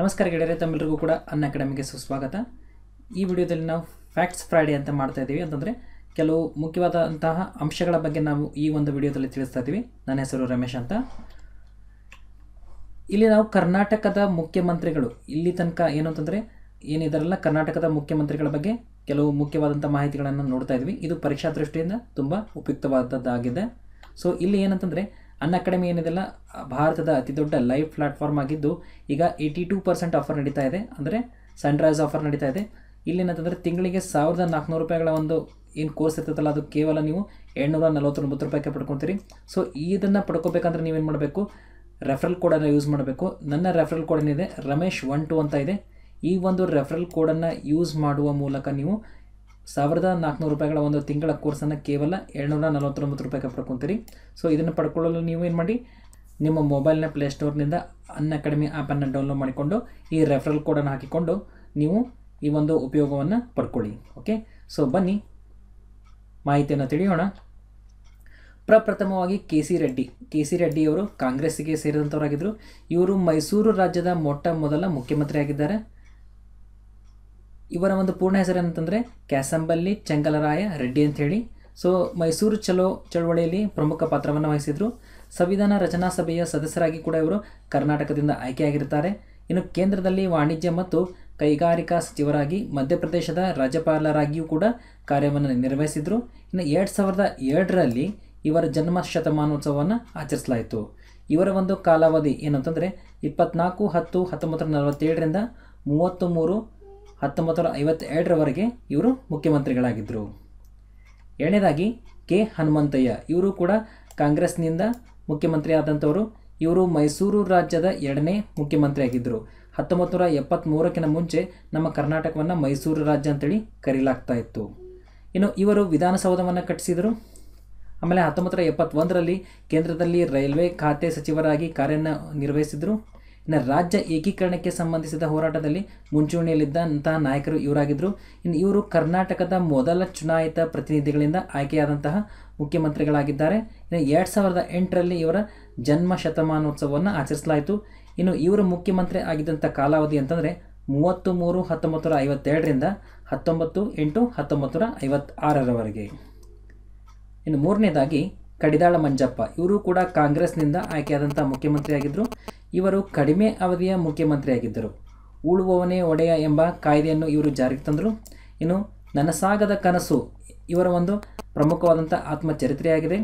ನಮಸ್ಕಾರ ಗೆಳೆಯರೆ ತಮ್ಮೆಲ್ಲರಿಗೂ ಕೂಡ ಅನ್ನ ಅಕಾಡೆಮಿಗೆ ಸುಸ್ವಾಗತ ಈ ವಿಡಿಯೋದಲ್ಲಿ ನಾವು ಫ್ಯಾಕ್ಟ್ಸ್ ಫ್ರೈಡೆ ಅಂತ ಮಾಡ್ತಾ ಇದ್ದೀವಿ ಅಂತಂದರೆ ಕೆಲವು ಮುಖ್ಯವಾದಂತಹ ಅಂಶಗಳ ಬಗ್ಗೆ ನಾವು ಈ ಒಂದು ವಿಡಿಯೋದಲ್ಲಿ ತಿಳಿಸ್ತಾ ಇದ್ದೀವಿ ನನ್ನ ಹೆಸರು ರಮೇಶ್ ಅಂತ ಇಲ್ಲಿ ನಾವು ಕರ್ನಾಟಕದ ಮುಖ್ಯಮಂತ್ರಿಗಳು ಇಲ್ಲಿ ತನಕ ಏನು ಅಂತಂದರೆ ಏನಿದಾರಲ್ಲ ಕರ್ನಾಟಕದ ಮುಖ್ಯಮಂತ್ರಿಗಳ ಬಗ್ಗೆ ಕೆಲವು ಮುಖ್ಯವಾದಂಥ ಮಾಹಿತಿಗಳನ್ನು ನೋಡ್ತಾ ಇದ್ವಿ ಇದು ಪರೀಕ್ಷಾ ದೃಷ್ಟಿಯಿಂದ ತುಂಬ ಉಪಯುಕ್ತವಾದದ್ದಾಗಿದೆ ಸೊ ಇಲ್ಲಿ ಏನಂತಂದರೆ ಅನ್ ಅಕಾಡೆಮಿ ಏನಿದೆಲ್ಲ ಭಾರತದ ಅತಿ ದೊಡ್ಡ ಲೈವ್ ಪ್ಲಾಟ್ಫಾರ್ಮ್ ಆಗಿದ್ದು ಈಗ ಏಯ್ಟಿ ಟೂ ಪರ್ಸೆಂಟ್ ಆಫರ್ ನಡೀತಾ ಇದೆ ಅಂದರೆ ಸನ್ರೈಸ್ ಆಫರ್ ನಡೀತಾ ಇದೆ ಇಲ್ಲಿ ಇಲ್ಲೇನಂತಂದರೆ ತಿಂಗಳಿಗೆ ಸಾವಿರದ ನಾಲ್ಕುನೂರು ರೂಪಾಯಿಗಳ ಒಂದು ಏನು ಕೋರ್ಸ್ ಇರ್ತದಲ್ಲ ಅದು ಕೇವಲ ನೀವು ಏಳ್ನೂರ ನಲವತ್ತೊಂಬತ್ತು ರೂಪಾಯಿಗೆ ಪಡ್ಕೊತೀರಿ ಸೊ ಇದನ್ನು ಪಡ್ಕೋಬೇಕಂದ್ರೆ ನೀವೇನು ಮಾಡಬೇಕು ರೆಫರಲ್ ಕೋಡನ್ನು ಯೂಸ್ ಮಾಡಬೇಕು ನನ್ನ ರೆಫರಲ್ ಕೋಡ್ ಏನಿದೆ ರಮೇಶ್ ಒನ್ ಟು ಅಂತ ಇದೆ ಈ ಒಂದು ರೆಫರಲ್ ಕೋಡನ್ನು ಯೂಸ್ ಮಾಡುವ ಮೂಲಕ ನೀವು ಸಾವಿರದ ನಾಲ್ಕುನೂರು ರೂಪಾಯಿಗಳ ಒಂದು ತಿಂಗಳ ಕೋರ್ಸನ್ನು ಕೇವಲ ಏಳ್ನೂರ ನಲವತ್ತೊಂಬತ್ತು ರೂಪಾಯಿಗೆ ಪಡ್ಕೊತೀರಿ ಸೊ ಇದನ್ನು ಪಡ್ಕೊಳ್ಳಲು ಏನು ಮಾಡಿ ನಿಮ್ಮ ಮೊಬೈಲ್ನ ಪ್ಲೇಸ್ಟೋರ್ನಿಂದ ಅನ್ ಅಕಾಡೆಮಿ ಆ್ಯಪನ್ನು ಡೌನ್ಲೋಡ್ ಮಾಡಿಕೊಂಡು ಈ ರೆಫರಲ್ ಕೋಡನ್ನು ಹಾಕಿಕೊಂಡು ನೀವು ಈ ಒಂದು ಉಪಯೋಗವನ್ನು ಪಡ್ಕೊಳ್ಳಿ ಓಕೆ ಸೊ ಬನ್ನಿ ಮಾಹಿತಿಯನ್ನು ತಿಳಿಯೋಣ ಪ್ರಪ್ರಥಮವಾಗಿ K C Reddy K C ರೆಡ್ಡಿಯವರು ಕಾಂಗ್ರೆಸ್ಸಿಗೆ ಸೇರಿದಂಥವರಾಗಿದ್ದರು ಇವರು ಮೈಸೂರು ರಾಜ್ಯದ ಮೊಟ್ಟ ಮೊದಲ ಮುಖ್ಯಮಂತ್ರಿಯಾಗಿದ್ದಾರೆ ಇವರ ಒಂದು ಪೂರ್ಣ ಹೆಸರು ಏನಂತಂದರೆ ಕ್ಯಾಸಂಬಲ್ಲಿ ಚೆಂಗಲರಾಯ ರೆಡ್ಡಿ ಅಂಥೇಳಿ ಸೊ ಮೈಸೂರು ಚಲೋ ಚಳವಳಿಯಲ್ಲಿ ಪ್ರಮುಖ ಪಾತ್ರವನ್ನು ವಹಿಸಿದರು ಸಂವಿಧಾನ ರಚನಾ ಸಭೆಯ ಸದಸ್ಯರಾಗಿ ಕೂಡ ಇವರು ಕರ್ನಾಟಕದಿಂದ ಆಯ್ಕೆಯಾಗಿರ್ತಾರೆ ಇನ್ನು ಕೇಂದ್ರದಲ್ಲಿ ವಾಣಿಜ್ಯ ಮತ್ತು ಕೈಗಾರಿಕಾ ಸಚಿವರಾಗಿ ಮಧ್ಯಪ್ರದೇಶದ ರಾಜ್ಯಪಾಲರಾಗಿಯೂ ಕೂಡ ಕಾರ್ಯವನ್ನು ನಿರ್ವಹಿಸಿದರು ಇನ್ನು ಎರಡು ಸಾವಿರದ ಎರಡರಲ್ಲಿ ಇವರ ಜನ್ಮ ಶತಮಾನೋತ್ಸವವನ್ನು ಆಚರಿಸಲಾಯಿತು ಇವರ ಒಂದು ಕಾಲಾವಧಿ ಏನಂತಂದರೆ ಇಪ್ಪತ್ನಾಲ್ಕು ಹತ್ತು ಹತ್ತೊಂಬತ್ತರ ನಲವತ್ತೇಳರಿಂದ ಮೂವತ್ತು ಮೂರು ಹತ್ತೊಂಬತ್ತು ನೂರ ಐವತ್ತೆರಡರವರೆಗೆ ಇವರು ಮುಖ್ಯಮಂತ್ರಿಗಳಾಗಿದ್ದರು ಎರಡನೇದಾಗಿ ಕೆ ಹನುಮಂತಯ್ಯ ಇವರು ಕೂಡ ಕಾಂಗ್ರೆಸ್ನಿಂದ ಮುಖ್ಯಮಂತ್ರಿ ಆದಂಥವರು ಇವರು ಮೈಸೂರು ರಾಜ್ಯದ ಎರಡನೇ ಮುಖ್ಯಮಂತ್ರಿಯಾಗಿದ್ದರು ಹತ್ತೊಂಬತ್ತು ನೂರ ಎಪ್ಪತ್ತ್ಮೂರಕ್ಕಿಂತ ಮುಂಚೆ ನಮ್ಮ ಕರ್ನಾಟಕವನ್ನು ಮೈಸೂರು ರಾಜ್ಯ ಅಂತೇಳಿ ಕರೀಲಾಗ್ತಾ ಇತ್ತು ಇನ್ನು ಇವರು ವಿಧಾನಸೌಧವನ್ನು ಕಟ್ಟಿಸಿದರು ಆಮೇಲೆ ಹತ್ತೊಂಬತ್ತು ನೂರ ಎಪ್ಪತ್ತೊಂದರಲ್ಲಿ ಕೇಂದ್ರದಲ್ಲಿ ರೈಲ್ವೆ ಖಾತೆ ಸಚಿವರಾಗಿ ಕಾರ್ಯನ ನಿರ್ವಹಿಸಿದರು ಇನ್ನು ರಾಜ್ಯ ಏಕೀಕರಣಕ್ಕೆ ಸಂಬಂಧಿಸಿದ ಹೋರಾಟದಲ್ಲಿ ಮುಂಚೂಣಿಯಲ್ಲಿದ್ದಂತಹ ನಾಯಕರು ಇವರಾಗಿದ್ದರು ಇನ್ನು ಇವರು ಕರ್ನಾಟಕದ ಮೊದಲ ಚುನಾಯಿತ ಪ್ರತಿನಿಧಿಗಳಿಂದ ಆಯ್ಕೆಯಾದಂತಹ ಮುಖ್ಯಮಂತ್ರಿಗಳಾಗಿದ್ದಾರೆ ಇನ್ನು ಎರಡು ಸಾವಿರದ ಎಂಟರಲ್ಲಿ ಇವರ ಜನ್ಮ ಶತಮಾನೋತ್ಸವವನ್ನು ಆಚರಿಸಲಾಯಿತು ಇನ್ನು ಇವರು ಮುಖ್ಯಮಂತ್ರಿ ಆಗಿದ್ದಂಥ ಕಾಲಾವಧಿ ಅಂತಂದರೆ ಮೂವತ್ತು ಮೂರು ಹತ್ತೊಂಬತ್ತು ನೂರ ಐವತ್ತೆರಡರಿಂದ ಹತ್ತೊಂಬತ್ತು ಎಂಟು ಹತ್ತೊಂಬತ್ತು ನೂರ ಐವತ್ತಾರರವರೆಗೆ ಇನ್ನು ಮೂರನೇದಾಗಿ ಕಡಿದಾಳ ಮಂಜಪ್ಪ ಇವರು ಕೂಡ ಕಾಂಗ್ರೆಸ್ನಿಂದ ಆಯ್ಕೆಯಾದಂಥ ಮುಖ್ಯಮಂತ್ರಿಯಾಗಿದ್ದರು ಇವರು ಕಡಿಮೆ ಅವಧಿಯ ಮುಖ್ಯಮಂತ್ರಿಯಾಗಿದ್ದರು ಉಳುವವನೇ ಒಡೆಯ ಎಂಬ ಕಾಯ್ದೆಯನ್ನು ಇವರು ಜಾರಿಗೆ ತಂದರು ಇನ್ನು ನನಸಾಗದ ಕನಸು ಇವರ ಒಂದು ಪ್ರಮುಖವಾದಂಥ ಆತ್ಮಚರಿತ್ರೆಯಾಗಿದೆ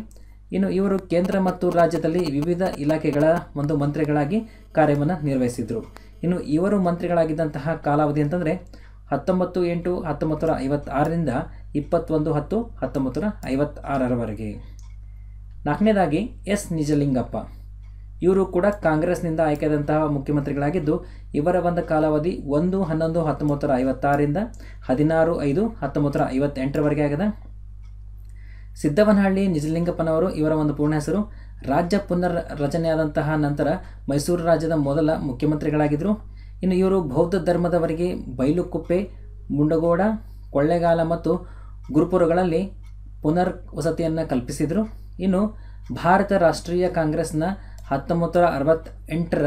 ಇನ್ನು ಇವರು ಕೇಂದ್ರ ಮತ್ತು ರಾಜ್ಯದಲ್ಲಿ ವಿವಿಧ ಇಲಾಖೆಗಳ ಒಂದು ಮಂತ್ರಿಗಳಾಗಿ ಕಾರ್ಯವನ್ನು ನಿರ್ವಹಿಸಿದರು ಇನ್ನು ಇವರು ಮಂತ್ರಿಗಳಾಗಿದ್ದಂತಹ ಕಾಲಾವಧಿ ಅಂತಂದರೆ ಹತ್ತೊಂಬತ್ತು ಎಂಟು ಹತ್ತೊಂಬತ್ತು ನೂರ ಐವತ್ತಾರರಿಂದ ಇಪ್ಪತ್ತೊಂದು ಹತ್ತು ಹತ್ತೊಂಬತ್ತು ನೂರ ಐವತ್ತಾರರವರೆಗೆ ನಾಲ್ಕನೇದಾಗಿ ಎಸ್ ನಿಜಲಿಂಗಪ್ಪ ಇವರು ಕೂಡ ಕಾಂಗ್ರೆಸ್ನಿಂದ ಆಯ್ಕೆಯಾದಂತಹ ಮುಖ್ಯಮಂತ್ರಿಗಳಾಗಿದ್ದು ಇವರ ಒಂದು ಕಾಲಾವಧಿ ಒಂದು ಹನ್ನೊಂದು ಹತ್ತೊಂಬತ್ತರ ಐವತ್ತಾರರಿಂದ ಹದಿನಾರು ಐದು ಹತ್ತೊಂಬತ್ತರ ಐವತ್ತೆಂಟರವರೆಗೆ ಆಗಿದೆ ಸಿದ್ದವನಹಳ್ಳಿ ನಿಜಲಿಂಗಪ್ಪನವರು ಇವರ ಒಂದು ಪೂರ್ಣ ಹೆಸರು ರಾಜ್ಯ ಪುನರ್ ರಚನೆಯಾದಂತಹ ನಂತರ ಮೈಸೂರು ರಾಜ್ಯದ ಮೊದಲ ಮುಖ್ಯಮಂತ್ರಿಗಳಾಗಿದ್ದರು ಇನ್ನು ಇವರು ಬೌದ್ಧ ಧರ್ಮದವರಿಗೆ ಬೈಲುಕುಪ್ಪೆ ಮುಂಡಗೋಡ ಕೊಳ್ಳೆಗಾಲ ಮತ್ತು ಗುರುಪುರಗಳಲ್ಲಿ ಪುನರ್ ವಸತಿಯನ್ನು ಕಲ್ಪಿಸಿದರು ಇನ್ನು ಭಾರತ ರಾಷ್ಟ್ರೀಯ ಕಾಂಗ್ರೆಸ್ನ ಹತ್ತೊಂಬತ್ತು ಅರವತ್ತೆಂಟರ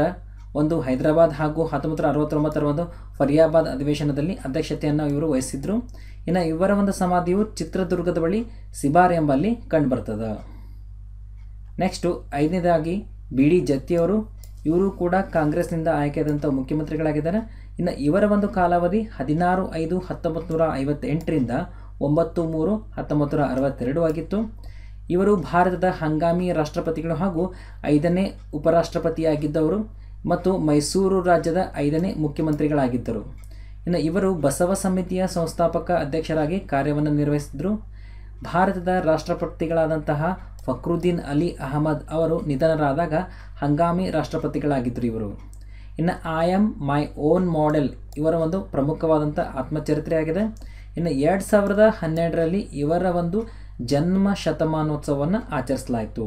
ಒಂದು ಹೈದರಾಬಾದ್ ಹಾಗೂ ಹತ್ತೊಂಬತ್ತು ಅರವತ್ತೊಂಬತ್ತರ ಒಂದು ಫರಿಯಾಬಾದ್ ಅಧಿವೇಶನದಲ್ಲಿ ಅಧ್ಯಕ್ಷತೆಯನ್ನು ಇವರು ವಹಿಸಿದ್ರು ಇನ್ನು ಇವರ ಒಂದು ಸಮಾಧಿಯು ಚಿತ್ರದುರ್ಗದ ಬಳಿ ಸಿಬಾರ್ ಎಂಬಲ್ಲಿ ಕಂಡುಬರ್ತದೆ ನೆಕ್ಸ್ಟು ಐದನೇದಾಗಿ ಬಿ ಡಿ ಜತ್ತಿಯವರು ಇವರು ಕೂಡ ಕಾಂಗ್ರೆಸ್ನಿಂದ ಆಯ್ಕೆಯಾದಂಥ ಮುಖ್ಯಮಂತ್ರಿಗಳಾಗಿದ್ದಾರೆ ಇನ್ನು ಇವರ ಒಂದು ಕಾಲಾವಧಿ ಹದಿನಾರು ಐದು ಹತ್ತೊಂಬತ್ತು ನೂರ ಐವತ್ತೆಂಟರಿಂದ ಒಂಬತ್ತು ಮೂರು ಹತ್ತೊಂಬತ್ತು ನೂರ ಅರವತ್ತೆರಡು ಆಗಿತ್ತು ಇವರು ಭಾರತದ ಹಂಗಾಮಿ ರಾಷ್ಟ್ರಪತಿಗಳು ಹಾಗೂ ಐದನೇ ಉಪರಾಷ್ಟ್ರಪತಿಯಾಗಿದ್ದವರು ಮತ್ತು ಮೈಸೂರು ರಾಜ್ಯದ ಐದನೇ ಮುಖ್ಯಮಂತ್ರಿಗಳಾಗಿದ್ದರು ಇನ್ನು ಇವರು ಬಸವ ಸಮಿತಿಯ ಸಂಸ್ಥಾಪಕ ಅಧ್ಯಕ್ಷರಾಗಿ ಕಾರ್ಯವನ್ನು ನಿರ್ವಹಿಸಿದರು ಭಾರತದ ರಾಷ್ಟ್ರಪತಿಗಳಾದಂತಹ ಫಕ್ರುದ್ದೀನ್ ಅಲಿ ಅಹಮದ್ ಅವರು ನಿಧನರಾದಾಗ ಹಂಗಾಮಿ ರಾಷ್ಟ್ರಪತಿಗಳಾಗಿದ್ದರು ಇವರು ಇನ್ನು I am my own model ಇವರ ಒಂದು ಪ್ರಮುಖವಾದಂಥ ಆತ್ಮಚರಿತ್ರೆಯಾಗಿದೆ ಇನ್ನು ಎರಡು ಸಾವಿರದ ಹನ್ನೆರಡರಲ್ಲಿ ಇವರ ಒಂದು ಜನ್ಮ ಶತಮಾನೋತ್ಸವವನ್ನು ಆಚರಿಸಲಾಯಿತು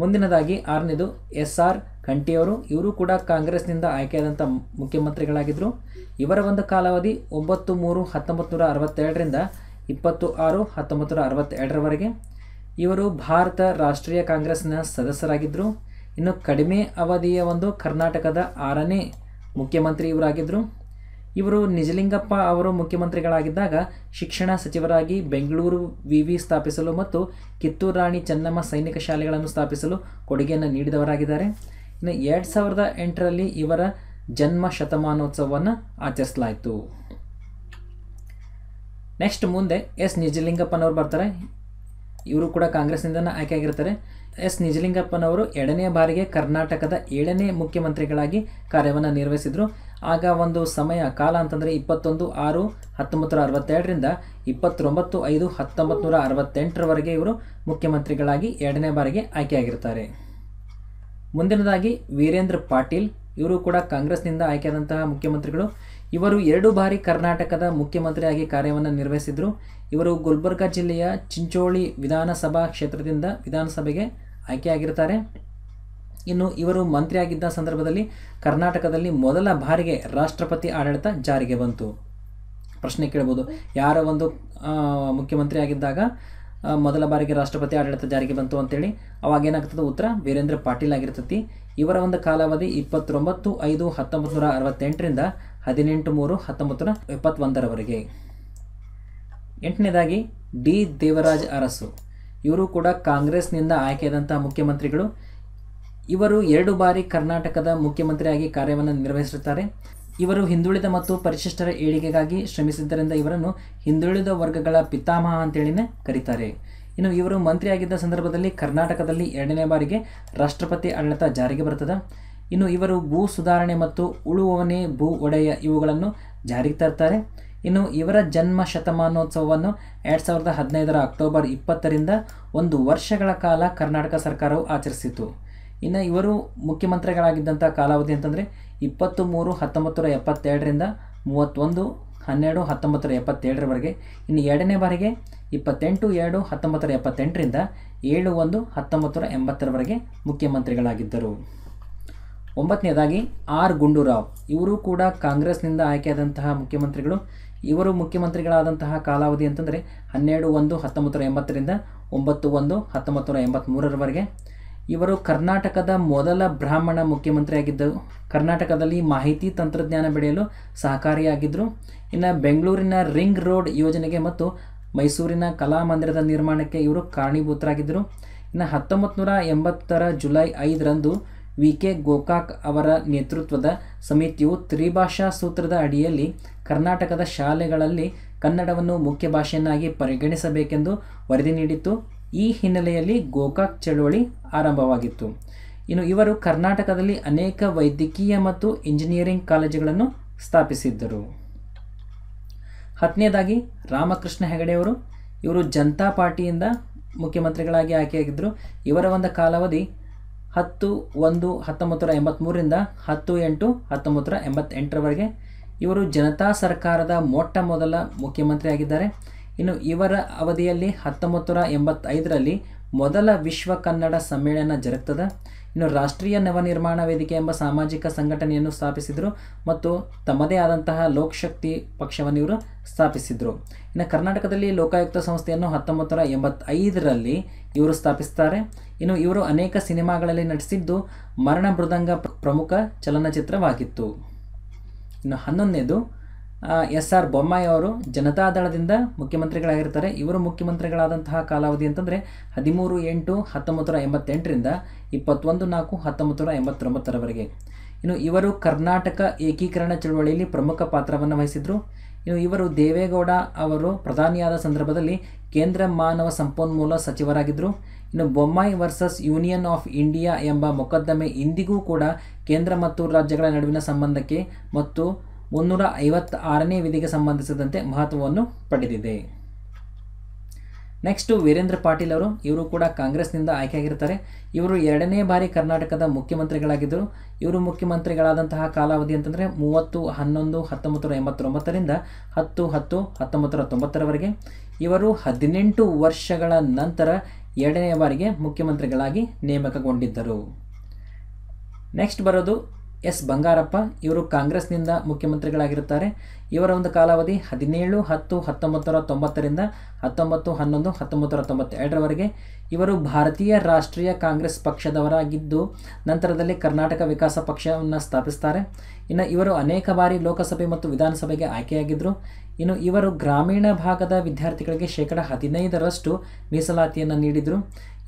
ಮುಂದಿನದಾಗಿ ಆರನೇದು ಎಸ್ ಆರ್ ಕಂಠಿಯವರು ಇವರು ಕೂಡ ಕಾಂಗ್ರೆಸ್ನಿಂದ ಆಯ್ಕೆಯಾದಂಥ ಮುಖ್ಯಮಂತ್ರಿಗಳಾಗಿದ್ದರು ಇವರ ಒಂದು ಕಾಲಾವಧಿ ಒಂಬತ್ತು ಮೂರು ಹತ್ತೊಂಬತ್ತು ನೂರ ಅರವತ್ತೆರಡರಿಂದ ಇಪ್ಪತ್ತು ಆರು ಹತ್ತೊಂಬತ್ತು ನೂರ ಅರವತ್ತೆರಡರವರೆಗೆ ಇವರು ಭಾರತ ರಾಷ್ಟ್ರೀಯ ಕಾಂಗ್ರೆಸ್ನ ಸದಸ್ಯರಾಗಿದ್ದರು ಇನ್ನು ಕಡಿಮೆ ಅವಧಿಯ ಒಂದು ಕರ್ನಾಟಕದ ಆರನೇ ಮುಖ್ಯಮಂತ್ರಿ ಇವರಾಗಿದ್ದರು ಇವರು ನಿಜಲಿಂಗಪ್ಪ ಅವರು ಮುಖ್ಯಮಂತ್ರಿಗಳಾಗಿದ್ದಾಗ ಶಿಕ್ಷಣ ಸಚಿವರಾಗಿ ಬೆಂಗಳೂರು ವಿವಿ ಸ್ಥಾಪಿಸಲು ಮತ್ತು ಕಿತ್ತೂರು ರಾಣಿ ಚೆನ್ನಮ್ಮ ಸೈನಿಕ ಶಾಲೆಗಳನ್ನು ಸ್ಥಾಪಿಸಲು ಕೊಡುಗೆಯನ್ನು ನೀಡಿದವರಾಗಿದ್ದಾರೆ ಇನ್ನು ಎರಡು ಸಾವಿರದ ಎಂಟರಲ್ಲಿ ಇವರ ಜನ್ಮ ಶತಮಾನೋತ್ಸವವನ್ನು ಆಚರಿಸಲಾಯಿತು ನೆಕ್ಸ್ಟ್ ಮುಂದೆ ಎಸ್ ನಿಜಲಿಂಗಪ್ಪನವರು ಬರ್ತಾರೆ ಇವರು ಕೂಡ ಕಾಂಗ್ರೆಸ್ನಿಂದನೇ ಆಯ್ಕೆಯಾಗಿರ್ತಾರೆ ಎಸ್ ನಿಜಲಿಂಗಪ್ಪನವರು ಎರಡನೇ ಬಾರಿಗೆ ಕರ್ನಾಟಕದ ಏಳನೇ ಮುಖ್ಯಮಂತ್ರಿಗಳಾಗಿ ಕಾರ್ಯವನ್ನು ನಿರ್ವಹಿಸಿದರು ಆಗ ಒಂದು ಸಮಯ ಕಾಲ ಅಂತಂದರೆ ಇಪ್ಪತ್ತೊಂದು ಆರು ಹತ್ತೊಂಬತ್ತು ನೂರ ಅರವತ್ತೆರಡರಿಂದ ಇಪ್ಪತ್ತೊಂಬತ್ತು ಐದು ಹತ್ತೊಂಬತ್ತು ನೂರ ಅರವತ್ತೆಂಟರವರೆಗೆ ಇವರು ಮುಖ್ಯಮಂತ್ರಿಗಳಾಗಿ ಎರಡನೇ ಬಾರಿಗೆ ಆಯ್ಕೆಯಾಗಿರ್ತಾರೆ ಮುಂದಿನದಾಗಿ ವೀರೇಂದ್ರ ಪಾಟೀಲ್ ಇವರು ಕೂಡ ಕಾಂಗ್ರೆಸ್ನಿಂದ ಆಯ್ಕೆಯಾದಂತಹ ಮುಖ್ಯಮಂತ್ರಿಗಳು ಇವರು ಎರಡು ಬಾರಿ ಕರ್ನಾಟಕದ ಮುಖ್ಯಮಂತ್ರಿಯಾಗಿ ಕಾರ್ಯವನ್ನು ನಿರ್ವಹಿಸಿದರು ಇವರು ಗುಲ್ಬರ್ಗಾ ಜಿಲ್ಲೆಯ ಚಿಂಚೋಳಿ ವಿಧಾನಸಭಾ ಕ್ಷೇತ್ರದಿಂದ ವಿಧಾನಸಭೆಗೆ ಆಯ್ಕೆಯಾಗಿರ್ತಾರೆ ಇನ್ನು ಇವರು ಮಂತ್ರಿಯಾಗಿದ್ದ ಸಂದರ್ಭದಲ್ಲಿ ಕರ್ನಾಟಕದಲ್ಲಿ ಮೊದಲ ಬಾರಿಗೆ ರಾಷ್ಟ್ರಪತಿ ಆಡಳಿತ ಜಾರಿಗೆ ಬಂತು ಪ್ರಶ್ನೆ ಕೇಳ್ಬೋದು ಯಾರ ಒಂದು ಮುಖ್ಯಮಂತ್ರಿ ಆಗಿದ್ದಾಗ ಮೊದಲ ಬಾರಿಗೆ ರಾಷ್ಟ್ರಪತಿ ಆಡಳಿತ ಜಾರಿಗೆ ಬಂತು ಅಂತೇಳಿ ಅವಾಗ ಏನಾಗ್ತದೆ ಉತ್ತರ ವೀರೇಂದ್ರ ಪಾಟೀಲ್ ಆಗಿರ್ತತಿ ಇವರ ಒಂದು ಕಾಲಾವಧಿ ಇಪ್ಪತ್ತೊಂಬತ್ತು ಐದು ಹತ್ತೊಂಬತ್ತು ನೂರ ಅರವತ್ತೆಂಟರಿಂದ ಹದಿನೆಂಟು ಮೂರು ಹತ್ತೊಂಬತ್ತು ನೂರ ಇಪ್ಪತ್ತೊಂದರವರೆಗೆ ಎಂಟನೇದಾಗಿ ಡಿ ದೇವರಾಜ್ ಅರಸು ಇವರು ಕೂಡ ಕಾಂಗ್ರೆಸ್ನಿಂದ ಆಯ್ಕೆಯಾದಂತಹ ಮುಖ್ಯಮಂತ್ರಿಗಳು ಇವರು ಎರಡು ಬಾರಿ ಕರ್ನಾಟಕದ ಮುಖ್ಯಮಂತ್ರಿಯಾಗಿ ಕಾರ್ಯವನ್ನು ನಿರ್ವಹಿಸುತ್ತಾರೆ ಇವರು ಹಿಂದುಳಿದ ಮತ್ತು ಪರಿಶಿಷ್ಟರ ಏಳಿಗೆಗಾಗಿ ಶ್ರಮಿಸಿದ್ದರಿಂದ ಇವರನ್ನು ಹಿಂದುಳಿದ ವರ್ಗಗಳ ಪಿತಾಮಹ ಅಂತೇಳಿನೇ ಕರೀತಾರೆ ಇನ್ನು ಇವರು ಮಂತ್ರಿಯಾಗಿದ್ದ ಸಂದರ್ಭದಲ್ಲಿ ಕರ್ನಾಟಕದಲ್ಲಿ ಎರಡನೇ ಬಾರಿಗೆ ರಾಷ್ಟ್ರಪತಿ ಆಡಳಿತ ಜಾರಿಗೆ ಬರ್ತದೆ ಇನ್ನು ಇವರು ಭೂ ಸುಧಾರಣೆ ಮತ್ತು ಉಳುವವನೆ ಭೂ ಒಡೆಯ ಇವುಗಳನ್ನು ಜಾರಿಗೆ ತರ್ತಾರೆ ಇನ್ನು ಇವರ ಜನ್ಮ ಶತಮಾನೋತ್ಸವವನ್ನು ಎರಡು ಸಾವಿರದ ಹದಿನೈದರ ಅಕ್ಟೋಬರ್ ಇಪ್ಪತ್ತರಿಂದ ಒಂದು ವರ್ಷಗಳ ಕಾಲ ಕರ್ನಾಟಕ ಸರ್ಕಾರವು ಆಚರಿಸಿತು ಇನ್ನು ಇವರು ಮುಖ್ಯಮಂತ್ರಿಗಳಾಗಿದ್ದಂಥ ಕಾಲಾವಧಿ ಅಂತಂದರೆ ಇಪ್ಪತ್ತು ಮೂರು ಹತ್ತೊಂಬತ್ತು ಎಪ್ಪತ್ತೆರಡರಿಂದ ಮೂವತ್ತೊಂದು ಹನ್ನೆರಡು ಹತ್ತೊಂಬತ್ತು ಎಪ್ಪತ್ತೇಳರವರೆಗೆ ಇನ್ನು ಎರಡನೇ ಬಾರಿಗೆ ಇಪ್ಪತ್ತೆಂಟು ಎರಡು ಹತ್ತೊಂಬತ್ತು ಎಪ್ಪತ್ತೆಂಟರಿಂದ ಏಳು ಒಂದು ಹತ್ತೊಂಬತ್ತು ನೂರ ಎಂಬತ್ತರವರೆಗೆ ಮುಖ್ಯಮಂತ್ರಿಗಳಾಗಿದ್ದರು ಒಂಬತ್ತನೇದಾಗಿ ಆರ್ ಗುಂಡೂರಾವ್ ಇವರು ಕೂಡ ಕಾಂಗ್ರೆಸ್ನಿಂದ ಆಯ್ಕೆಯಾದಂತಹ ಮುಖ್ಯಮಂತ್ರಿಗಳು ಇವರು ಮುಖ್ಯಮಂತ್ರಿಗಳಾದಂತಹ ಕಾಲಾವಧಿ ಅಂತಂದರೆ ಹನ್ನೆರಡು ಒಂದು ಹತ್ತೊಂಬತ್ತು ಎಂಬತ್ತರಿಂದ ಒಂಬತ್ತು ಒಂದು ಹತ್ತೊಂಬತ್ತು ನೂರ ಎಂಬತ್ತ್ಮೂರರವರೆಗೆ ಇವರು ಕರ್ನಾಟಕದ ಮೊದಲ ಬ್ರಾಹ್ಮಣ ಮುಖ್ಯಮಂತ್ರಿಯಾಗಿದ್ದರು ಕರ್ನಾಟಕದಲ್ಲಿ ಮಾಹಿತಿ ತಂತ್ರಜ್ಞಾನ ಬೆಳೆಯಲು ಸಹಕಾರಿಯಾಗಿದ್ದರು ಇನ್ನು ಬೆಂಗಳೂರಿನ ರಿಂಗ್ ರೋಡ್ ಯೋಜನೆಗೆ ಮತ್ತು ಮೈಸೂರಿನ ಕಲಾಮಂದಿರದ ನಿರ್ಮಾಣಕ್ಕೆ ಇವರು ಕಾರಣೀಭೂತರಾಗಿದ್ದರು ಇನ್ನು ಹತ್ತೊಂಬತ್ತು ನೂರ ಎಂಬತ್ತರ ಜುಲೈ ಐದರಂದು ವಿ ಕೆ ಗೋಕಾಕ್ ಅವರ ನೇತೃತ್ವದ ಸಮಿತಿಯು ತ್ರಿಭಾಷಾ ಸೂತ್ರದ ಅಡಿಯಲ್ಲಿ ಕರ್ನಾಟಕದ ಶಾಲೆಗಳಲ್ಲಿ ಕನ್ನಡವನ್ನು ಮುಖ್ಯ ಭಾಷೆಯನ್ನಾಗಿ ಪರಿಗಣಿಸಬೇಕೆಂದು ವರದಿ ನೀಡಿತ್ತು ಈ ಹಿನ್ನೆಲೆಯಲ್ಲಿ ಗೋಕಾಕ್ ಚಳುವಳಿ ಆರಂಭವಾಗಿತ್ತು ಇನ್ನು ಇವರು ಕರ್ನಾಟಕದಲ್ಲಿ ಅನೇಕ ವೈದ್ಯಕೀಯ ಮತ್ತು ಇಂಜಿನಿಯರಿಂಗ್ ಕಾಲೇಜುಗಳನ್ನು ಸ್ಥಾಪಿಸಿದ್ದರು ಹತ್ತನೇದಾಗಿ ರಾಮಕೃಷ್ಣ ಹೆಗಡೆಯವರು ಇವರು ಜನತಾ ಪಾರ್ಟಿಯಿಂದ ಮುಖ್ಯಮಂತ್ರಿಗಳಾಗಿ ಆಯ್ಕೆಯಾಗಿದ್ದರು ಇವರ ಒಂದು ಕಾಲಾವಧಿ ಹತ್ತು ಒಂದು ಹತ್ತೊಂಬತ್ತು ನೂರ ಮೂರರಿಂದ ಹತ್ತು ಎಂಟು ಹತ್ತೊಂಬತ್ತು ಎಂಬತ್ತೆಂಟರವರೆಗೆ ಇವರು ಜನತಾ ಸರ್ಕಾರದ ಮೊಟ್ಟ ಮೊದಲ ಮುಖ್ಯಮಂತ್ರಿಯಾಗಿದ್ದಾರೆ ಇನ್ನು ಇವರ ಅವಧಿಯಲ್ಲಿ ಹತ್ತೊಂಬತ್ತು ನೂರ ಎಂಬತ್ತೈದರಲ್ಲಿ ಮೊದಲ ವಿಶ್ವ ಕನ್ನಡ ಸಮ್ಮೇಳನ ಜರುಗ್ತದೆ ಇನ್ನು ರಾಷ್ಟ್ರೀಯ ನವನಿರ್ಮಾಣ ವೇದಿಕೆ ಎಂಬ ಸಾಮಾಜಿಕ ಸಂಘಟನೆಯನ್ನು ಸ್ಥಾಪಿಸಿದರು ಮತ್ತು ತಮ್ಮದೇ ಆದಂತಹ ಲೋಕಶಕ್ತಿ ಪಕ್ಷವನ್ನು ಇವರು ಸ್ಥಾಪಿಸಿದರು ಇನ್ನು ಕರ್ನಾಟಕದಲ್ಲಿ ಲೋಕಾಯುಕ್ತ ಸಂಸ್ಥೆಯನ್ನು ಹತ್ತೊಂಬತ್ತು ನೂರ ಎಂಬತ್ತೈದರಲ್ಲಿ ಇವರು ಸ್ಥಾಪಿಸ್ತಾರೆ ಇನ್ನು ಇವರು ಅನೇಕ ಸಿನಿಮಾಗಳಲ್ಲಿ ನಟಿಸಿದ್ದು ಮರಣ ಮೃದಂಗ ಪ್ರಮುಖ ಚಲನಚಿತ್ರವಾಗಿತ್ತು ಇನ್ನು ಹನ್ನೊಂದನೇದು ಎಸ್ ಆರ್ ಬೊಮ್ಮಾಯಿ ಅವರು ಜನತಾದಳದಿಂದ ಮುಖ್ಯಮಂತ್ರಿಗಳಾಗಿರ್ತಾರೆ ಇವರು ಮುಖ್ಯಮಂತ್ರಿಗಳಾದಂತಹ ಕಾಲಾವಧಿ ಅಂತಂದರೆ ಹದಿಮೂರು ಎಂಟು ಹತ್ತೊಂಬತ್ತು ನೂರ ಎಂಬತ್ತೆಂಟರಿಂದ ಇಪ್ಪತ್ತೊಂದು ನಾಲ್ಕು ಹತ್ತೊಂಬತ್ತು ನೂರ ಎಂಬತ್ತೊಂಬತ್ತರವರೆಗೆ ಇನ್ನು ಇವರು ಕರ್ನಾಟಕ ಏಕೀಕರಣ ಚಳುವಳಿಯಲ್ಲಿ ಪ್ರಮುಖ ಪಾತ್ರವನ್ನು ವಹಿಸಿದರು ಇನ್ನು ಇವರು ದೇವೇಗೌಡ ಅವರು ಪ್ರಧಾನಿಯಾದ ಸಂದರ್ಭದಲ್ಲಿ ಕೇಂದ್ರ ಮಾನವ ಸಂಪನ್ಮೂಲ ಸಚಿವರಾಗಿದ್ದರು ಇನ್ನು Bommai versus Union of India ಎಂಬ ಮೊಕದ್ದಮೆ ಇಂದಿಗೂ ಕೂಡ ಕೇಂದ್ರ ಮತ್ತು ರಾಜ್ಯಗಳ ನಡುವಿನ ಸಂಬಂಧಕ್ಕೆ ಮತ್ತು ಮುನ್ನೂರ ಐವತ್ತ ಆರನೇ ವಿಧಿಗೆ ಸಂಬಂಧಿಸಿದಂತೆ ಮಹತ್ವವನ್ನು ಪಡೆದಿದೆ ನೆಕ್ಸ್ಟು ವೀರೇಂದ್ರ ಪಾಟೀಲ್ ಅವರು ಇವರು ಕೂಡ ಕಾಂಗ್ರೆಸ್ನಿಂದ ಆಯ್ಕೆಯಾಗಿರ್ತಾರೆ ಇವರು ಎರಡನೇ ಬಾರಿ ಕರ್ನಾಟಕದ ಮುಖ್ಯಮಂತ್ರಿಗಳಾಗಿದ್ದರು ಇವರು ಮುಖ್ಯಮಂತ್ರಿಗಳಾದಂತಹ ಕಾಲಾವಧಿ ಅಂತಂದರೆ ಮೂವತ್ತು ಹನ್ನೊಂದು ಹತ್ತೊಂಬತ್ತು ನೂರ ಎಂಬತ್ತೊಂಬತ್ತರಿಂದ ಹತ್ತು ಹತ್ತು ಹತ್ತೊಂಬತ್ತು ತೊಂಬತ್ತರವರೆಗೆ ಇವರು ಹದಿನೆಂಟು ವರ್ಷಗಳ ನಂತರ ಎರಡನೇ ಬಾರಿಗೆ ಮುಖ್ಯಮಂತ್ರಿಗಳಾಗಿ ನೇಮಕಗೊಂಡಿದ್ದರು ನೆಕ್ಸ್ಟ್ ಬರೋದು ಎಸ್ ಬಂಗಾರಪ್ಪ ಇವರು ಕಾಂಗ್ರೆಸ್ನಿಂದ ಮುಖ್ಯಮಂತ್ರಿಗಳಾಗಿರುತ್ತಾರೆ ಇವರ ಒಂದು ಕಾಲಾವಧಿ ಹದಿನೇಳು ಹತ್ತು ಹತ್ತೊಂಬತ್ತರ ತೊಂಬತ್ತರಿಂದ ಹತ್ತೊಂಬತ್ತು ಹನ್ನೊಂದು ಹತ್ತೊಂಬತ್ತು ತೊಂಬತ್ತೆರಡರವರೆಗೆ ಇವರು ಭಾರತೀಯ ರಾಷ್ಟ್ರೀಯ ಕಾಂಗ್ರೆಸ್ ಪಕ್ಷದವರಾಗಿದ್ದು ನಂತರದಲ್ಲಿ ಕರ್ನಾಟಕ ವಿಕಾಸ ಪಕ್ಷವನ್ನು ಸ್ಥಾಪಿಸ್ತಾರೆ ಇನ್ನು ಇವರು ಅನೇಕ ಬಾರಿ ಲೋಕಸಭೆ ಮತ್ತು ವಿಧಾನಸಭೆಗೆ ಆಯ್ಕೆಯಾಗಿದ್ದರು ಇನ್ನು ಇವರು ಗ್ರಾಮೀಣ ಭಾಗದ ವಿದ್ಯಾರ್ಥಿಗಳಿಗೆ ಶೇಕಡ ಹದಿನೈದರಷ್ಟು ಮೀಸಲಾತಿಯನ್ನು ನೀಡಿದರು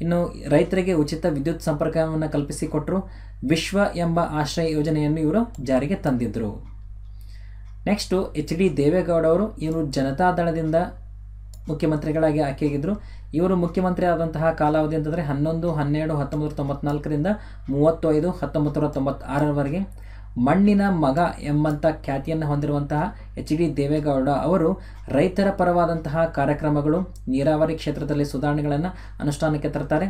ಇನ್ನು ರೈತರಿಗೆ ಉಚಿತ ವಿದ್ಯುತ್ ಸಂಪರ್ಕವನ್ನು ಕಲ್ಪಿಸಿಕೊಟ್ಟರು ವಿಶ್ವ ಎಂಬ ಆಶ್ರಯ ಯೋಜನೆಯನ್ನು ಇವರು ಜಾರಿಗೆ ತಂದಿದ್ದರು ನೆಕ್ಸ್ಟು ಎಚ್ ಡಿ ದೇವೇಗೌಡ ಅವರು ಇವರು ಜನತಾದಳದಿಂದ ಮುಖ್ಯಮಂತ್ರಿಗಳಾಗಿ ಆಯ್ಕೆಯಾಗಿದ್ದರು ಇವರು ಮುಖ್ಯಮಂತ್ರಿ ಆದಂತಹ ಕಾಲಾವಧಿ ಅಂತಂದರೆ ಹನ್ನೊಂದು ಹನ್ನೆರಡು ಹತ್ತೊಂಬತ್ತು ತೊಂಬತ್ನಾಲ್ಕರಿಂದ ಮೂವತ್ತೈದು ಹತ್ತೊಂಬತ್ತು ನೂರ ತೊಂಬತ್ತಾರರವರೆಗೆ ಮಣ್ಣಿನ ಮಗ ಎಂಬಂಥ ಖ್ಯಾತಿಯನ್ನು ಹೊಂದಿರುವಂತಹ ಎಚ್ ಡಿ ದೇವೇಗೌಡ ಅವರು ರೈತರ ಪರವಾದಂತಹ ಕಾರ್ಯಕ್ರಮಗಳು ನೀರಾವರಿ ಕ್ಷೇತ್ರದಲ್ಲಿ ಸುಧಾರಣೆಗಳನ್ನು ಅನುಷ್ಠಾನಕ್ಕೆ ತರ್ತಾರೆ